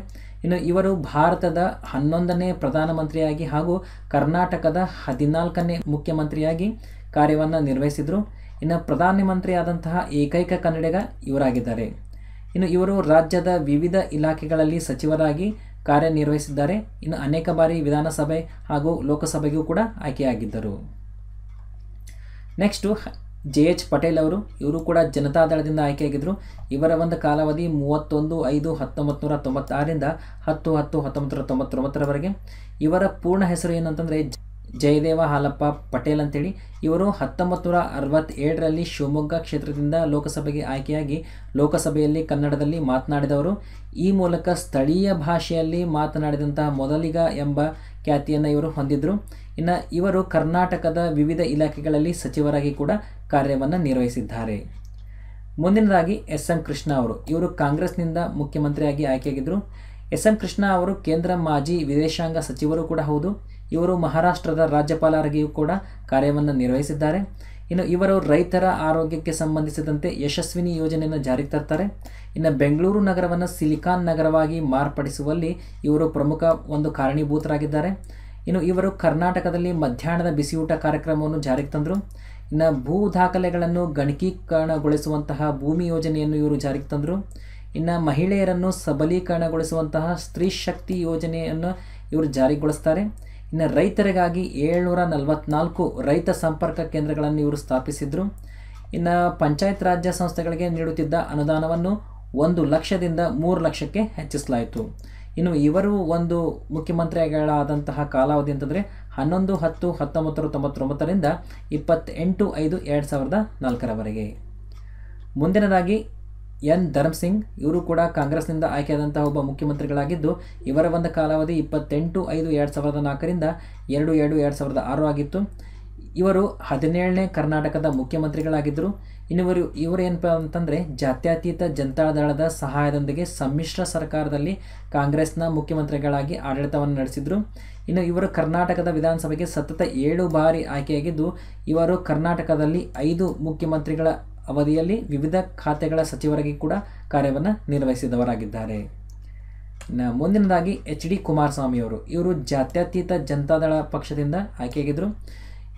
ಇನ್ನು ಇವರು ಭಾರತದ ಹನ್ನೊಂದನೇ ಪ್ರಧಾನಮಂತ್ರಿಯಾಗಿ ಹಾಗೂ ಕರ್ನಾಟಕದ ಹದಿನಾಲ್ಕನೇ ಮುಖ್ಯಮಂತ್ರಿಯಾಗಿ ಕಾರ್ಯವನ್ನು ನಿರ್ವಹಿಸಿದರು ಇನ್ನು ಪ್ರಧಾನಮಂತ್ರಿ ಆದಂತಹ ಏಕೈಕ ಕನ್ನಡಿಗ ಇವರಾಗಿದ್ದಾರೆ ಇನ್ನು ಇವರು ರಾಜ್ಯದ ವಿವಿಧ ಇಲಾಖೆಗಳಲ್ಲಿ ಸಚಿವರಾಗಿ ಕಾರ್ಯನಿರ್ವಹಿಸಿದ್ದಾರೆ ಇನ್ನು ಅನೇಕ ಬಾರಿ ವಿಧಾನಸಭೆ ಹಾಗೂ ಲೋಕಸಭೆಗೂ ಕೂಡ ಆಯ್ಕೆಯಾಗಿದ್ದರು ನೆಕ್ಸ್ಟು ಜೆ ಎಚ್ ಪಟೇಲ್ ಅವರು ಇವರು ಕೂಡ ಜನತಾದಳದಿಂದ ಆಯ್ಕೆಯಾಗಿದ್ದರು ಇವರ ಒಂದು ಕಾಲಾವಧಿ ಮೂವತ್ತೊಂದು ಐದು ಹತ್ತೊಂಬತ್ತು ನೂರ ತೊಂಬತ್ತಾರರಿಂದ ಹತ್ತು ಹತ್ತು ಹತ್ತೊಂಬತ್ತು ನೂರ ತೊಂಬತ್ತೊಂಬತ್ತರವರೆಗೆ ಇವರ ಪೂರ್ಣ ಹೆಸರು ಏನಂತಂದರೆ ಜಯದೇವ ಹಾಲಪ್ಪ ಪಟೇಲ್ ಅಂತೇಳಿ ಇವರು ಹತ್ತೊಂಬತ್ತು ನೂರ ಅರವತ್ತೇಳರಲ್ಲಿ ಶಿವಮೊಗ್ಗ ಕ್ಷೇತ್ರದಿಂದ ಲೋಕಸಭೆಗೆ ಆಯ್ಕೆಯಾಗಿ ಲೋಕಸಭೆಯಲ್ಲಿ ಕನ್ನಡದಲ್ಲಿ ಮಾತನಾಡಿದವರು ಈ ಮೂಲಕ ಸ್ಥಳೀಯ ಭಾಷೆಯಲ್ಲಿ ಮಾತನಾಡಿದಂತಹ ಮೊದಲಿಗ ಎಂಬ ಖ್ಯಾತಿಯನ್ನು ಇವರು ಹೊಂದಿದ್ದರು ಇನ್ನು ಇವರು ಕರ್ನಾಟಕದ ವಿವಿಧ ಇಲಾಖೆಗಳಲ್ಲಿ ಸಚಿವರಾಗಿ ಕೂಡ ಕಾರ್ಯವನ್ನು ನಿರ್ವಹಿಸಿದ್ದಾರೆ ಮುಂದಿನದಾಗಿ ಎಸ್ ಎಂ ಕೃಷ್ಣ ಅವರು ಇವರು ಕಾಂಗ್ರೆಸ್ನಿಂದ ಮುಖ್ಯಮಂತ್ರಿಯಾಗಿ ಆಯ್ಕೆಯಾಗಿದ್ದರು ಎಸ್ ಎಂ ಕೃಷ್ಣ ಅವರು ಕೇಂದ್ರ ಮಾಜಿ ವಿದೇಶಾಂಗ ಸಚಿವರು ಕೂಡ ಹೌದು ಇವರು ಮಹಾರಾಷ್ಟ್ರದ ರಾಜ್ಯಪಾಲರಾಗಿಯೂ ಕೂಡ ಕಾರ್ಯವನ್ನು ನಿರ್ವಹಿಸಿದ್ದಾರೆ ಇನ್ನು ಇವರು ರೈತರ ಆರೋಗ್ಯಕ್ಕೆ ಸಂಬಂಧಿಸಿದಂತೆ ಯಶಸ್ವಿನಿ ಯೋಜನೆಯನ್ನು ಜಾರಿಗೆ ತರ್ತಾರೆ ಇನ್ನು ಬೆಂಗಳೂರು ನಗರವನ್ನು ಸಿಲಿಕಾನ್ ನಗರವಾಗಿ ಮಾರ್ಪಡಿಸುವಲ್ಲಿ ಇವರು ಪ್ರಮುಖ ಒಂದು ಕಾರಣೀಭೂತರಾಗಿದ್ದಾರೆ ಇನ್ನು ಇವರು ಕರ್ನಾಟಕದಲ್ಲಿ ಮಧ್ಯಾಹ್ನದ ಬಿಸಿಯೂಟ ಕಾರ್ಯಕ್ರಮವನ್ನು ಜಾರಿಗೆ ತಂದರು ಇನ್ನು ಭೂ ದಾಖಲೆಗಳನ್ನು ಗಣಕೀಕರಣಗೊಳಿಸುವಂತಹ ಭೂಮಿ ಯೋಜನೆಯನ್ನು ಇವರು ಜಾರಿಗೆ ತಂದರು ಇನ್ನು ಮಹಿಳೆಯರನ್ನು ಸಬಲೀಕರಣಗೊಳಿಸುವಂತಹ ಸ್ತ್ರೀ ಶಕ್ತಿ ಯೋಜನೆಯನ್ನು ಇವರು ಜಾರಿಗೊಳಿಸ್ತಾರೆ ಇನ್ನು ರೈತರಿಗಾಗಿ ಏಳ್ನೂರ ನಲವತ್ನಾಲ್ಕು ರೈತ ಸಂಪರ್ಕ ಕೇಂದ್ರಗಳನ್ನು ಇವರು ಸ್ಥಾಪಿಸಿದರು ಇನ್ನು ಪಂಚಾಯತ್ ರಾಜ್ಯ ಸಂಸ್ಥೆಗಳಿಗೆ ನೀಡುತ್ತಿದ್ದ ಅನುದಾನವನ್ನು ಒಂದು ಲಕ್ಷದಿಂದ ಮೂರು ಲಕ್ಷಕ್ಕೆ ಹೆಚ್ಚಿಸಲಾಯಿತು ಇನ್ನು ಇವರು ಒಂದು ಮುಖ್ಯಮಂತ್ರಿಗಳಾದಂತಹ ಕಾಲಾವಧಿ ಅಂತಂದರೆ ಹನ್ನೊಂದು ಹತ್ತು ಹತ್ತೊಂಬತ್ತರ ತೊಂಬತ್ತೊಂಬತ್ತರಿಂದ ಇಪ್ಪತ್ತೆಂಟು ಐದು ಎರಡು ಸಾವಿರದ ನಾಲ್ಕರವರೆಗೆ ಮುಂದಿನದಾಗಿ ಎನ್ ಧರ್ಮಸಿಂಗ್ ಇವರು ಕೂಡ ಕಾಂಗ್ರೆಸ್ನಿಂದ ಆಯ್ಕೆಯಾದಂತಹ ಒಬ್ಬ ಮುಖ್ಯಮಂತ್ರಿಗಳಾಗಿದ್ದು ಇವರ ಒಂದು ಕಾಲಾವಧಿ ಇಪ್ಪತ್ತೆಂಟು ಐದು ಎರಡು ಸಾವಿರದ ನಾಲ್ಕರಿಂದ ಎರಡು ಎರಡು ಎರಡು ಸಾವಿರದ ಆರು ಆಗಿತ್ತು ಇವರು ಹದಿನೇಳನೇ ಕರ್ನಾಟಕದ ಮುಖ್ಯಮಂತ್ರಿಗಳಾಗಿದ್ದರು ಇವರು ಇವರು ಏನಪ್ಪ ಅಂತಂದರೆ ಜಾತ್ಯತೀತ ಜನತಾದಳದ ಸಹಾಯದೊಂದಿಗೆ ಸಮ್ಮಿಶ್ರ ಸರ್ಕಾರದಲ್ಲಿ ಕಾಂಗ್ರೆಸ್ನ ಮುಖ್ಯಮಂತ್ರಿಗಳಾಗಿ ಆಡಳಿತವನ್ನು ನಡೆಸಿದರು ಇನ್ನು ಇವರು ಕರ್ನಾಟಕದ ವಿಧಾನಸಭೆಗೆ ಸತತ ಏಳು ಬಾರಿ ಆಯ್ಕೆಯಾಗಿದ್ದು ಇವರು ಕರ್ನಾಟಕದಲ್ಲಿ ಐದು ಮುಖ್ಯಮಂತ್ರಿಗಳ ಅವಧಿಯಲ್ಲಿ ವಿವಿಧ ಖಾತೆಗಳ ಸಚಿವರಾಗಿ ಕೂಡ ಕಾರ್ಯವನ್ನು ನಿರ್ವಹಿಸಿದವರಾಗಿದ್ದಾರೆ ಮುಂದಿನದಾಗಿ ಎಚ್ ಡಿ ಕುಮಾರಸ್ವಾಮಿಯವರು ಇವರು ಜಾತ್ಯತೀತ ಜನತಾದಳ ಪಕ್ಷದಿಂದ ಆಯ್ಕೆಯಾಗಿದ್ದರು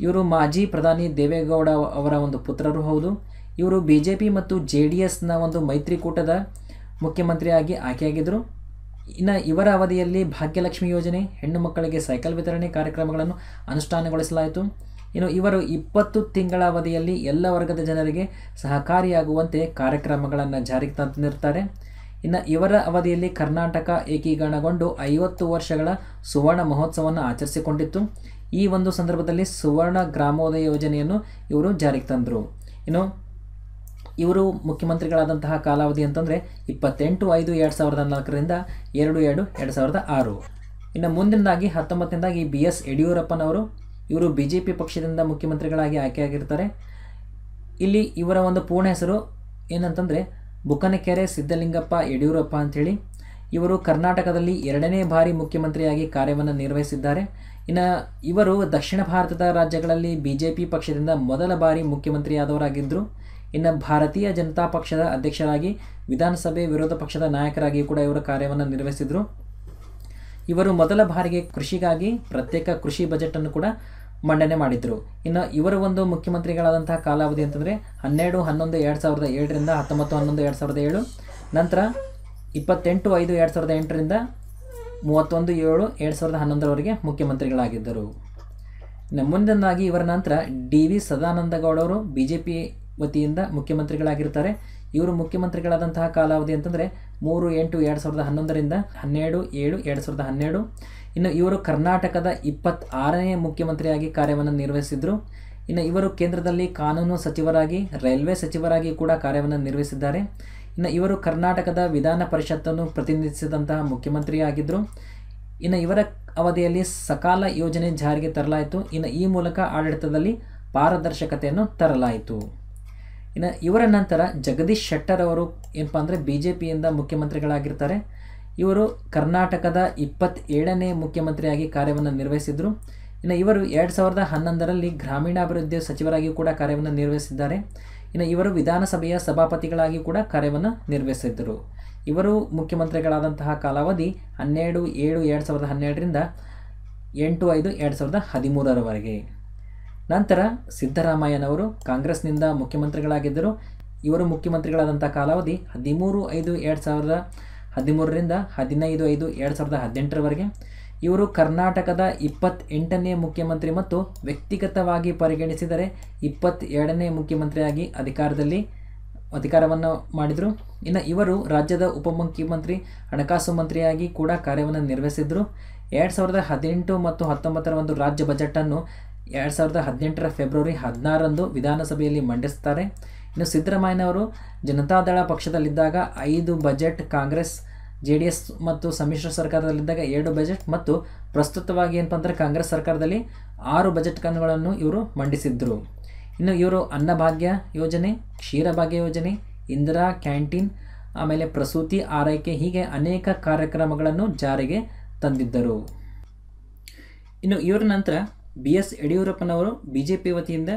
ಇವರು ಮಾಜಿ ಪ್ರಧಾನಿ ದೇವೇಗೌಡ ಅವರ ಒಂದು ಪುತ್ರರು ಹೌದು ಇವರು ಬಿ ಜೆ ಪಿ ಮತ್ತು ಜೆ ಡಿ ಎಸ್ನ ಒಂದು ಮೈತ್ರಿಕೂಟದ ಮುಖ್ಯಮಂತ್ರಿಯಾಗಿ ಆಯ್ಕೆಯಾಗಿದ್ದರು ಇನ್ನು ಇವರ ಅವಧಿಯಲ್ಲಿ ಭಾಗ್ಯಲಕ್ಷ್ಮಿ ಯೋಜನೆ ಹೆಣ್ಣು ಮಕ್ಕಳಿಗೆ ಸೈಕಲ್ ವಿತರಣೆ ಕಾರ್ಯಕ್ರಮಗಳನ್ನು ಅನುಷ್ಠಾನಗೊಳಿಸಲಾಯಿತು ಇನ್ನು ಇವರು ಇಪ್ಪತ್ತು ತಿಂಗಳ ಅವಧಿಯಲ್ಲಿ ಎಲ್ಲ ವರ್ಗದ ಜನರಿಗೆ ಸಹಕಾರಿಯಾಗುವಂತೆ ಕಾರ್ಯಕ್ರಮಗಳನ್ನು ಜಾರಿಗೆ ತಂದಿರ್ತಾರೆ ಇನ್ನು ಇವರ ಅವಧಿಯಲ್ಲಿ ಕರ್ನಾಟಕ ಏಕೀಕರಣಗೊಂಡು ಐವತ್ತು ವರ್ಷಗಳ ಸುವರ್ಣ ಮಹೋತ್ಸವವನ್ನು ಆಚರಿಸಿಕೊಂಡಿತ್ತು ಈ ಒಂದು ಸಂದರ್ಭದಲ್ಲಿ ಸುವರ್ಣ ಗ್ರಾಮೋದಯ ಯೋಜನೆಯನ್ನು ಇವರು ಜಾರಿಗೆ ತಂದರು ಇನ್ನು ಇವರು ಮುಖ್ಯಮಂತ್ರಿಗಳಾದಂತಹ ಕಾಲಾವಧಿ ಅಂತಂದರೆ ಇಪ್ಪತ್ತೆಂಟು ಐದು ಎರಡು ಸಾವಿರದ ನಾಲ್ಕರಿಂದ ಎರಡು ಎರಡು ಎರಡು ಸಾವಿರದ ಆರು ಇನ್ನು ಮುಂದಿನದಾಗಿ ಹತ್ತೊಂಬತ್ತನೇದಾಗಿ ಬಿ ಎಸ್ ಯಡಿಯೂರಪ್ಪನವರು ಇವರು ಬಿ ಜೆ ಪಿ ಪಕ್ಷದಿಂದ ಮುಖ್ಯಮಂತ್ರಿಗಳಾಗಿ ಆಯ್ಕೆಯಾಗಿರ್ತಾರೆ ಇಲ್ಲಿ ಇವರ ಒಂದು ಪೂರ್ಣ ಹೆಸರು ಏನಂತಂದರೆ ಬುಕ್ಕನಕೆರೆ ಸಿದ್ದಲಿಂಗಪ್ಪ ಯಡಿಯೂರಪ್ಪ ಅಂಥೇಳಿ ಇವರು ಕರ್ನಾಟಕದಲ್ಲಿ ಎರಡನೇ ಬಾರಿ ಮುಖ್ಯಮಂತ್ರಿಯಾಗಿ ಕಾರ್ಯವನ್ನು ನಿರ್ವಹಿಸಿದ್ದಾರೆ ಇನ್ನು ಇವರು ದಕ್ಷಿಣ ಭಾರತದ ರಾಜ್ಯಗಳಲ್ಲಿ ಬಿ ಜೆ ಪಿ ಪಕ್ಷದಿಂದ ಮೊದಲ ಬಾರಿ ಮುಖ್ಯಮಂತ್ರಿಯಾದವರಾಗಿದ್ದರು ಇನ್ನು ಭಾರತೀಯ ಜನತಾ ಪಕ್ಷದ ಅಧ್ಯಕ್ಷರಾಗಿ ವಿಧಾನಸಭೆ ವಿರೋಧ ಪಕ್ಷದ ನಾಯಕರಾಗಿಯೂ ಕೂಡ ಇವರು ಕಾರ್ಯವನ್ನು ನಿರ್ವಹಿಸಿದರು ಇವರು ಮೊದಲ ಬಾರಿಗೆ ಕೃಷಿಗಾಗಿ ಪ್ರತ್ಯೇಕ ಕೃಷಿ ಬಜೆಟನ್ನು ಕೂಡ ಮಂಡನೆ ಮಾಡಿದರು ಇನ್ನು ಇವರು ಒಂದು ಮುಖ್ಯಮಂತ್ರಿಗಳಾದಂತಹ ಕಾಲಾವಧಿ ಅಂತಂದರೆ ಹನ್ನೆರಡು ಹನ್ನೊಂದು ಎರಡು ಸಾವಿರದ ಏಳರಿಂದ ಹತ್ತೊಂಬತ್ತು ಹನ್ನೊಂದು ಎರಡು ಸಾವಿರದ ಏಳು ನಂತರ ಇಪ್ಪತ್ತೆಂಟು ಐದು ಎರಡು ಸಾವಿರದ ಎಂಟರಿಂದ ಮೂವತ್ತೊಂದು ಏಳು ಎರಡು ಸಾವಿರದ ಹನ್ನೊಂದರವರೆಗೆ ಮುಖ್ಯಮಂತ್ರಿಗಳಾಗಿದ್ದರು ಮುಂದಿನದಾಗಿ ಇವರ ನಂತರ ಡಿ ವಿ ಸದಾನಂದಗೌಡವರು ಬಿ ಜೆ ಪಿ ವತಿಯಿಂದ ಮುಖ್ಯಮಂತ್ರಿಗಳಾಗಿರ್ತಾರೆ ಇವರು ಮುಖ್ಯಮಂತ್ರಿಗಳಾದಂತಹ ಕಾಲಾವಧಿ ಅಂತಂದರೆ ಮೂರು ಎಂಟು ಎರಡು ಸಾವಿರದ ಹನ್ನೊಂದರಿಂದ ಹನ್ನೆರಡು ಏಳು ಎರಡು ಸಾವಿರದ ಹನ್ನೆರಡು ಇನ್ನು ಇವರು ಕರ್ನಾಟಕದ ಇಪ್ಪತ್ತಾರನೇ ಮುಖ್ಯಮಂತ್ರಿಯಾಗಿ ಕಾರ್ಯವನ್ನು ನಿರ್ವಹಿಸಿದರು ಇನ್ನು ಇವರು ಕೇಂದ್ರದಲ್ಲಿ ಕಾನೂನು ಸಚಿವರಾಗಿ ರೈಲ್ವೆ ಸಚಿವರಾಗಿ ಕೂಡ ಕಾರ್ಯವನ್ನು ನಿರ್ವಹಿಸಿದ್ದಾರೆ ಇನ್ನು ಇವರು ಕರ್ನಾಟಕದ ವಿಧಾನ ಪರಿಷತ್ತನ್ನು ಪ್ರತಿನಿಧಿಸಿದಂತಹ ಮುಖ್ಯಮಂತ್ರಿಯಾಗಿದ್ದರು ಇನ್ನು ಇವರ ಅವಧಿಯಲ್ಲಿ ಸಕಾಲ ಯೋಜನೆ ಜಾರಿಗೆ ತರಲಾಯಿತು ಇನ್ನು ಈ ಮೂಲಕ ಆಡಳಿತದಲ್ಲಿ ಪಾರದರ್ಶಕತೆಯನ್ನು ತರಲಾಯಿತು ಇನ್ನು ಇವರ ನಂತರ ಜಗದೀಶ್ ಶೆಟ್ಟರ್ ಅವರು ಏನಪ್ಪ ಅಂದರೆ ಬಿ ಜೆ ಪಿಯಿಂದ ಮುಖ್ಯಮಂತ್ರಿಗಳಾಗಿರ್ತಾರೆ ಇವರು ಕರ್ನಾಟಕದ ಇಪ್ಪತ್ತೇಳನೇ ಮುಖ್ಯಮಂತ್ರಿಯಾಗಿ ಕಾರ್ಯವನ್ನು ನಿರ್ವಹಿಸಿದರು ಇನ್ನು ಇವರು ಎರಡು ಸಾವಿರದ ಹನ್ನೊಂದರಲ್ಲಿ ಗ್ರಾಮೀಣಾಭಿವೃದ್ಧಿ ಸಚಿವರಾಗಿ ಕೂಡ ಕಾರ್ಯವನ್ನು ನಿರ್ವಹಿಸಿದ್ದಾರೆ ಇನ್ನು ಇವರು ವಿಧಾನಸಭೆಯ ಸಭಾಪತಿಗಳಾಗಿ ಕೂಡ ಕಾರ್ಯವನ್ನು ನಿರ್ವಹಿಸಿದ್ದರು ಇವರು ಮುಖ್ಯಮಂತ್ರಿಗಳಾದಂತಹ ಕಾಲಾವಧಿ ಹನ್ನೆರಡು ಏಳು ಎರಡು ಸಾವಿರದ ಹನ್ನೆರಡರಿಂದ ಎಂಟು ಐದು ಎರಡು ಸಾವಿರದ ಹದಿಮೂರರವರೆಗೆ ನಂತರ ಸಿದ್ದರಾಮಯ್ಯನವರು ಕಾಂಗ್ರೆಸ್ನಿಂದ ಮುಖ್ಯಮಂತ್ರಿಗಳಾಗಿದ್ದರು ಇವರು ಮುಖ್ಯಮಂತ್ರಿಗಳಾದಂಥ ಕಾಲಾವಧಿ ಹದಿಮೂರು ಐದು ಎರಡು ಸಾವಿರದ ಹದಿಮೂರರಿಂದ ಹದಿನೈದು ಐದು ಎರಡು ಸಾವಿರದ ಹದಿನೆಂಟರವರೆಗೆ ಇವರು ಕರ್ನಾಟಕದ ಇಪ್ಪತ್ತೆಂಟನೇ ಮುಖ್ಯಮಂತ್ರಿ ಮತ್ತು ವ್ಯಕ್ತಿಗತವಾಗಿ ಪರಿಗಣಿಸಿದರೆ ಇಪ್ಪತ್ತೆರಡನೇ ಮುಖ್ಯಮಂತ್ರಿಯಾಗಿ ಅಧಿಕಾರದಲ್ಲಿ ಅಧಿಕಾರವನ್ನು ಮಾಡಿದರು ಇನ್ನು ಇವರು ರಾಜ್ಯದ ಉಪಮುಖ್ಯಮಂತ್ರಿ ಹಣಕಾಸು ಮಂತ್ರಿಯಾಗಿ ಕೂಡ ಕಾರ್ಯವನ್ನು ನಿರ್ವಹಿಸಿದರು ಎರಡು ಸಾವಿರದ ಹದಿನೆಂಟು ಮತ್ತು ಹತ್ತೊಂಬತ್ತರ ಒಂದು ರಾಜ್ಯ ಬಜೆಟನ್ನು ಎರಡು ಸಾವಿರದ ಹದಿನೆಂಟರ ಫೆಬ್ರವರಿ ಹದಿನಾರರಂದು ವಿಧಾನಸಭೆಯಲ್ಲಿ ಮಂಡಿಸ್ತಾರೆ ಇನ್ನು ಸಿದ್ದರಾಮಯ್ಯನವರು ಜನತಾದಳ ಪಕ್ಷದಲ್ಲಿದ್ದಾಗ ಐದು budget Congress J D S ಮತ್ತು ಸಮ್ಮಿಶ್ರ ಸರ್ಕಾರದಲ್ಲಿದ್ದಾಗ ಎರಡು ಬಜೆಟ್ ಮತ್ತು ಪ್ರಸ್ತುತವಾಗಿ ಏನಪ್ಪ ಅಂದರೆ ಕಾಂಗ್ರೆಸ್ ಸರ್ಕಾರದಲ್ಲಿ ಆರು ಬಜೆಟ್ ಕಣ್ಣುಗಳನ್ನು ಇವರು ಮಂಡಿಸಿದ್ದರು ಇನ್ನು ಇವರು ಅನ್ನಭಾಗ್ಯ ಯೋಜನೆ ಕ್ಷೀರಭಾಗ್ಯ ಯೋಜನೆ ಇಂದಿರಾ ಕ್ಯಾಂಟೀನ್ ಆಮೇಲೆ ಪ್ರಸೂತಿ ಆರೈಕೆ ಹೀಗೆ ಅನೇಕ ಕಾರ್ಯಕ್ರಮಗಳನ್ನು ಜಾರಿಗೆ ತಂದಿದ್ದರು ಇನ್ನು ಇವರ ನಂತರ ಬಿ ಎಸ್ ಯಡಿಯೂರಪ್ಪನವರು ಬಿ ಜೆ ಪಿ ವತಿಯಿಂದ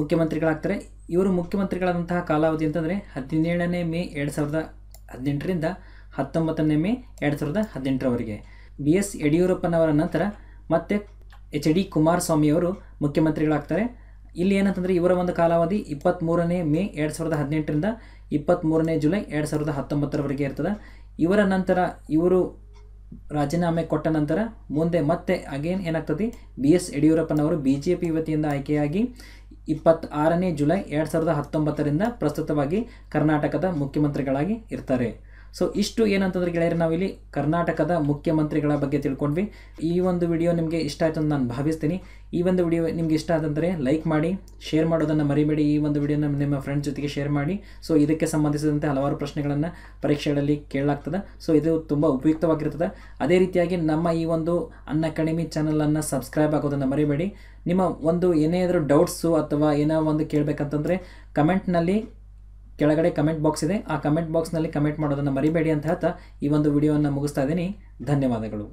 ಮುಖ್ಯಮಂತ್ರಿಗಳಾಗ್ತಾರೆ ಇವರು ಮುಖ್ಯಮಂತ್ರಿಗಳಾದಂತಹ ಕಾಲಾವಧಿ ಅಂತಂದರೆ ಹದಿನೇಳನೇ ಮೇ ಎರಡು ಸಾವಿರದ ಹದಿನೆಂಟರಿಂದ ಹತ್ತೊಂಬತ್ತನೇ ಮೇ ಎರಡು ಸಾವಿರದ ಹದಿನೆಂಟರವರೆಗೆ ಬಿ ಎಸ್ ಯಡಿಯೂರಪ್ಪನವರ ನಂತರ ಮತ್ತೆ ಎಚ್ ಡಿ ಕುಮಾರಸ್ವಾಮಿಯವರು ಮುಖ್ಯಮಂತ್ರಿಗಳಾಗ್ತಾರೆ ಇಲ್ಲಿ ಏನಂತಂದರೆ ಇವರ ಒಂದು ಕಾಲಾವಧಿ ಇಪ್ಪತ್ತ್ಮೂರನೇ ಮೇ ಎರಡು ಸಾವಿರದ ಹದಿನೆಂಟರಿಂದ ಇಪ್ಪತ್ತ್ಮೂರನೇ ಜುಲೈ ಎರಡು ಸಾವಿರದ ಹತ್ತೊಂಬತ್ತರವರೆಗೆ ಇರ್ತದೆ ಇವರ ನಂತರ ಇವರು ರಾಜೀನಾಮೆ ಕೊಟ್ಟ ನಂತರ ಮುಂದೆ ಮತ್ತೆ ಅಗೇನ್ ಏನಾಗ್ತದೆ ಬಿ ಎಸ್ ಯಡಿಯೂರಪ್ಪನವರು ಬಿ ಜೆ ಪಿ ವತಿಯಿಂದ ಆಯ್ಕೆಯಾಗಿ ಇಪ್ಪತ್ತಾರನೇ ಜುಲೈ ಎರಡು ಸಾವಿರದ ಹತ್ತೊಂಬತ್ತರಿಂದ ಪ್ರಸ್ತುತವಾಗಿ ಕರ್ನಾಟಕದ ಮುಖ್ಯಮಂತ್ರಿಗಳಾಗಿ ಇರ್ತಾರೆ ಸೊ ಇಷ್ಟು ಏನಂತಂದ್ರೆ ಗೆಳೆಯರೆ ನಾವಿಲ್ಲಿ ಕರ್ನಾಟಕದ ಮುಖ್ಯಮಂತ್ರಿಗಳ ಬಗ್ಗೆ ತಿಳ್ಕೊಂಡ್ವಿ ಈ ಒಂದು ವಿಡಿಯೋ ನಿಮಗೆ ಇಷ್ಟ ಆಯಿತು ಅಂತ ನಾನು ಭಾವಿಸ್ತೀನಿ ಈ ಒಂದು ವಿಡಿಯೋ ನಿಮಗೆ ಇಷ್ಟ ಆದಂದರೆ ಲೈಕ್ ಮಾಡಿ ಶೇರ್ ಮಾಡೋದನ್ನು ಮರಿಬೇಡಿ ಈ ಒಂದು ವಿಡಿಯೋನ ನಿಮ್ಮ ಫ್ರೆಂಡ್ಸ್ ಜೊತೆಗೆ ಶೇರ್ ಮಾಡಿ ಸೊ ಇದಕ್ಕೆ ಸಂಬಂಧಿಸಿದಂತೆ ಹಲವಾರು ಪ್ರಶ್ನೆಗಳನ್ನು ಪರೀಕ್ಷೆಗಳಲ್ಲಿ ಕೇಳಲಾಗ್ತದೆ ಸೊ ಇದು ತುಂಬ ಉಪಯುಕ್ತವಾಗಿರ್ತದೆ ಅದೇ ರೀತಿಯಾಗಿ ನಮ್ಮ ಈ ಒಂದು ಅನ್ನ ಕಡಿಮೆ ಚಾನಲನ್ನು ಸಬ್ಸ್ಕ್ರೈಬ್ ಆಗೋದನ್ನು ಮರಿಬೇಡಿ ನಿಮ್ಮ ಒಂದು ಏನೇ ಆದರೂ ಡೌಟ್ಸು ಅಥವಾ ಏನೋ ಒಂದು ಕೇಳಬೇಕಂತಂದರೆ ಕಮೆಂಟ್ನಲ್ಲಿ ಕೆಳಗಡೆ ಕಮೆಂಟ್ ಬಾಕ್ಸ್ ಇದೆ ಆ ಕಮೆಂಟ್ ಬಾಕ್ಸ್ನಲ್ಲಿ ಕಮೆಂಟ್ ಮಾಡೋದನ್ನು ಮರಿಬೇಡಿ ಅಂತ ಹೇಳ್ತಾ ಈ ಒಂದು ವಿಡಿಯೋವನ್ನು ಮುಗಿಸ್ತಾ ಇದ್ದೀನಿ ಧನ್ಯವಾದಗಳು